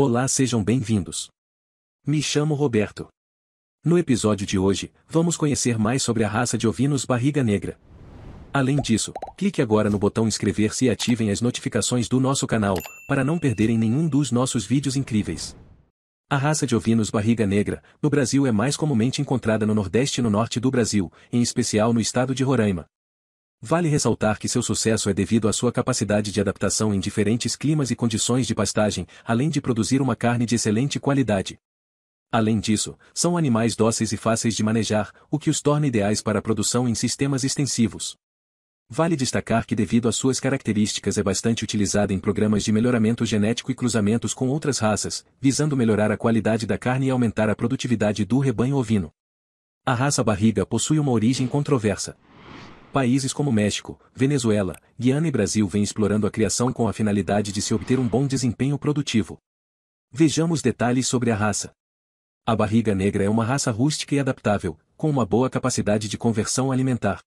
Olá, sejam bem-vindos. Me chamo Roberto. No episódio de hoje, vamos conhecer mais sobre a raça de ovinos barriga negra. Além disso, clique agora no botão inscrever-se e ativem as notificações do nosso canal, para não perderem nenhum dos nossos vídeos incríveis. A raça de ovinos barriga negra, no Brasil é mais comumente encontrada no Nordeste e no Norte do Brasil, em especial no estado de Roraima. Vale ressaltar que seu sucesso é devido à sua capacidade de adaptação em diferentes climas e condições de pastagem, além de produzir uma carne de excelente qualidade. Além disso, são animais dóceis e fáceis de manejar, o que os torna ideais para a produção em sistemas extensivos. Vale destacar que devido às suas características é bastante utilizada em programas de melhoramento genético e cruzamentos com outras raças, visando melhorar a qualidade da carne e aumentar a produtividade do rebanho ovino. A raça barriga possui uma origem controversa, Países como México, Venezuela, Guiana e Brasil vêm explorando a criação com a finalidade de se obter um bom desempenho produtivo. Vejamos detalhes sobre a raça. A barriga negra é uma raça rústica e adaptável, com uma boa capacidade de conversão alimentar.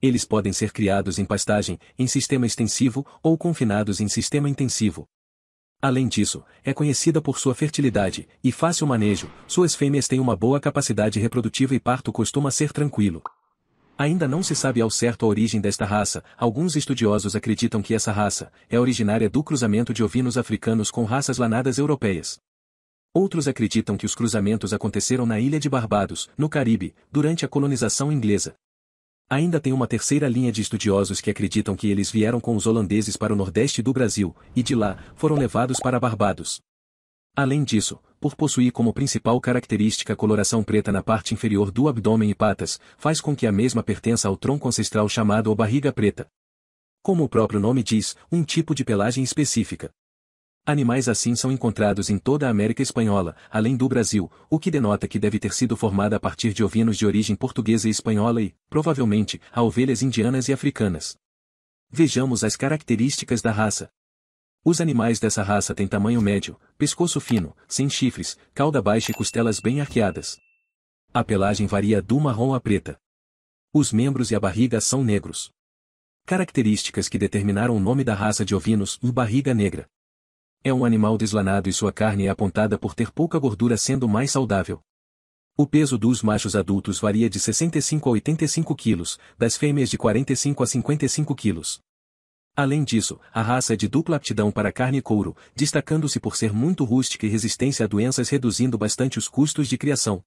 Eles podem ser criados em pastagem, em sistema extensivo ou confinados em sistema intensivo. Além disso, é conhecida por sua fertilidade e fácil manejo, suas fêmeas têm uma boa capacidade reprodutiva e parto costuma ser tranquilo. Ainda não se sabe ao certo a origem desta raça, alguns estudiosos acreditam que essa raça é originária do cruzamento de ovinos africanos com raças lanadas europeias. Outros acreditam que os cruzamentos aconteceram na ilha de Barbados, no Caribe, durante a colonização inglesa. Ainda tem uma terceira linha de estudiosos que acreditam que eles vieram com os holandeses para o nordeste do Brasil, e de lá, foram levados para Barbados. Além disso, por possuir como principal característica a coloração preta na parte inferior do abdômen e patas, faz com que a mesma pertença ao tronco ancestral chamado ou barriga preta. Como o próprio nome diz, um tipo de pelagem específica. Animais assim são encontrados em toda a América Espanhola, além do Brasil, o que denota que deve ter sido formada a partir de ovinos de origem portuguesa e espanhola e, provavelmente, a ovelhas indianas e africanas. Vejamos as características da raça. Os animais dessa raça têm tamanho médio, pescoço fino, sem chifres, cauda baixa e costelas bem arqueadas. A pelagem varia do marrom a preta. Os membros e a barriga são negros. Características que determinaram o nome da raça de ovinos o barriga negra. É um animal deslanado e sua carne é apontada por ter pouca gordura sendo mais saudável. O peso dos machos adultos varia de 65 a 85 quilos, das fêmeas de 45 a 55 quilos. Além disso, a raça é de dupla aptidão para carne e couro, destacando-se por ser muito rústica e resistência a doenças reduzindo bastante os custos de criação.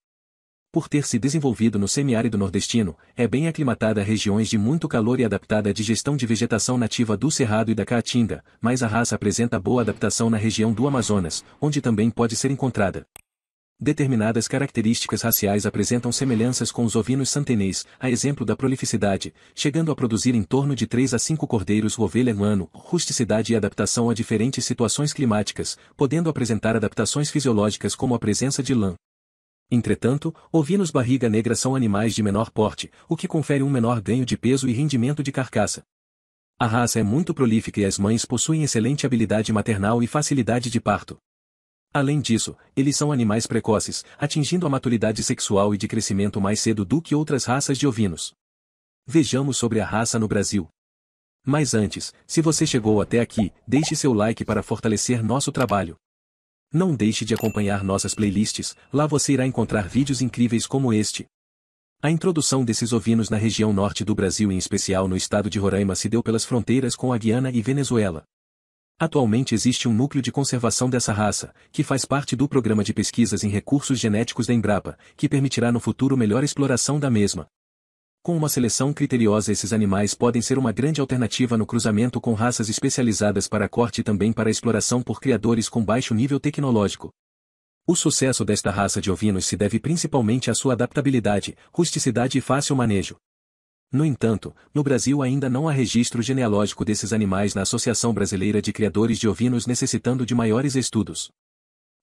Por ter se desenvolvido no semiárido nordestino, é bem aclimatada a regiões de muito calor e adaptada à digestão de vegetação nativa do Cerrado e da Caatinga, mas a raça apresenta boa adaptação na região do Amazonas, onde também pode ser encontrada. Determinadas características raciais apresentam semelhanças com os ovinos santenês, a exemplo da prolificidade, chegando a produzir em torno de 3 a 5 cordeiros ou ovelha no ano, rusticidade e adaptação a diferentes situações climáticas, podendo apresentar adaptações fisiológicas como a presença de lã. Entretanto, ovinos barriga negra são animais de menor porte, o que confere um menor ganho de peso e rendimento de carcaça. A raça é muito prolífica e as mães possuem excelente habilidade maternal e facilidade de parto. Além disso, eles são animais precoces, atingindo a maturidade sexual e de crescimento mais cedo do que outras raças de ovinos. Vejamos sobre a raça no Brasil. Mas antes, se você chegou até aqui, deixe seu like para fortalecer nosso trabalho. Não deixe de acompanhar nossas playlists, lá você irá encontrar vídeos incríveis como este. A introdução desses ovinos na região norte do Brasil, em especial no estado de Roraima, se deu pelas fronteiras com a Guiana e Venezuela. Atualmente existe um núcleo de conservação dessa raça, que faz parte do programa de pesquisas em recursos genéticos da Embrapa, que permitirá no futuro melhor exploração da mesma. Com uma seleção criteriosa, esses animais podem ser uma grande alternativa no cruzamento com raças especializadas para corte e também para exploração por criadores com baixo nível tecnológico. O sucesso desta raça de ovinos se deve principalmente à sua adaptabilidade, rusticidade e fácil manejo. No entanto, no Brasil ainda não há registro genealógico desses animais na Associação Brasileira de Criadores de Ovinos necessitando de maiores estudos.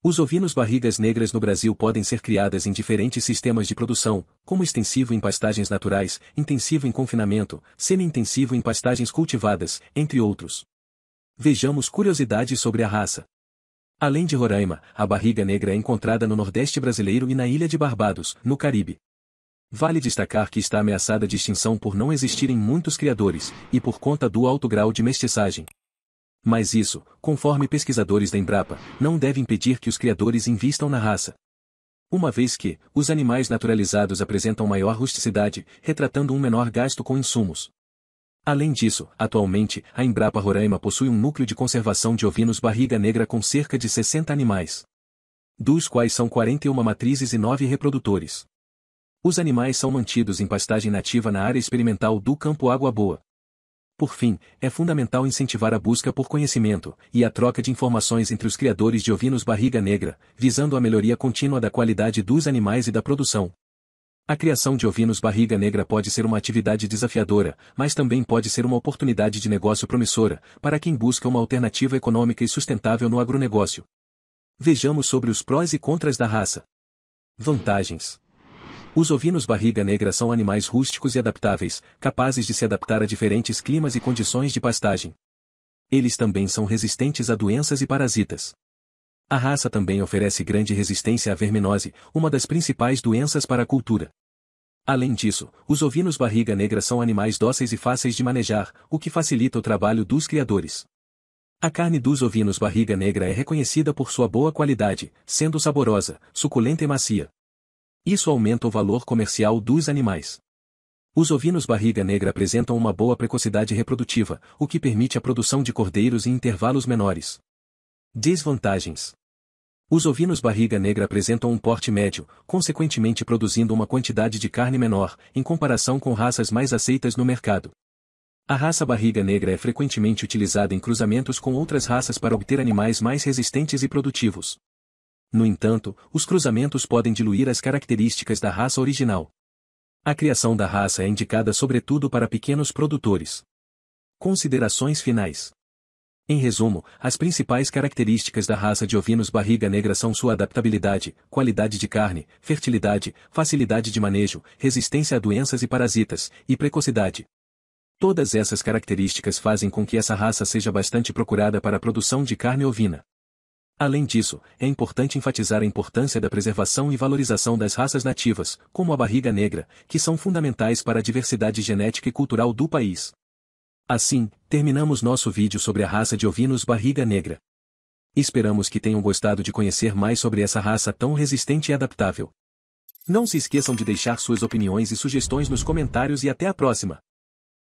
Os ovinos barrigas negras no Brasil podem ser criadas em diferentes sistemas de produção, como extensivo em pastagens naturais, intensivo em confinamento, semi-intensivo em pastagens cultivadas, entre outros. Vejamos curiosidades sobre a raça. Além de Roraima, a barriga negra é encontrada no Nordeste brasileiro e na Ilha de Barbados, no Caribe. Vale destacar que está ameaçada de extinção por não existirem muitos criadores, e por conta do alto grau de mestiçagem. Mas isso, conforme pesquisadores da Embrapa, não deve impedir que os criadores invistam na raça. Uma vez que, os animais naturalizados apresentam maior rusticidade, retratando um menor gasto com insumos. Além disso, atualmente, a Embrapa Roraima possui um núcleo de conservação de ovinos barriga negra com cerca de 60 animais. Dos quais são 41 matrizes e 9 reprodutores. Os animais são mantidos em pastagem nativa na área experimental do campo Água Boa. Por fim, é fundamental incentivar a busca por conhecimento e a troca de informações entre os criadores de ovinos barriga negra, visando a melhoria contínua da qualidade dos animais e da produção. A criação de ovinos barriga negra pode ser uma atividade desafiadora, mas também pode ser uma oportunidade de negócio promissora para quem busca uma alternativa econômica e sustentável no agronegócio. Vejamos sobre os prós e contras da raça. Vantagens os ovinos barriga negra são animais rústicos e adaptáveis, capazes de se adaptar a diferentes climas e condições de pastagem. Eles também são resistentes a doenças e parasitas. A raça também oferece grande resistência à verminose, uma das principais doenças para a cultura. Além disso, os ovinos barriga negra são animais dóceis e fáceis de manejar, o que facilita o trabalho dos criadores. A carne dos ovinos barriga negra é reconhecida por sua boa qualidade, sendo saborosa, suculenta e macia. Isso aumenta o valor comercial dos animais. Os ovinos barriga negra apresentam uma boa precocidade reprodutiva, o que permite a produção de cordeiros em intervalos menores. Desvantagens. Os ovinos barriga negra apresentam um porte médio, consequentemente produzindo uma quantidade de carne menor, em comparação com raças mais aceitas no mercado. A raça barriga negra é frequentemente utilizada em cruzamentos com outras raças para obter animais mais resistentes e produtivos no entanto, os cruzamentos podem diluir as características da raça original. A criação da raça é indicada sobretudo para pequenos produtores. Considerações finais. Em resumo, as principais características da raça de ovinos barriga negra são sua adaptabilidade, qualidade de carne, fertilidade, facilidade de manejo, resistência a doenças e parasitas, e precocidade. Todas essas características fazem com que essa raça seja bastante procurada para a produção de carne ovina. Além disso, é importante enfatizar a importância da preservação e valorização das raças nativas, como a barriga negra, que são fundamentais para a diversidade genética e cultural do país. Assim, terminamos nosso vídeo sobre a raça de ovinos barriga negra. Esperamos que tenham gostado de conhecer mais sobre essa raça tão resistente e adaptável. Não se esqueçam de deixar suas opiniões e sugestões nos comentários e até a próxima!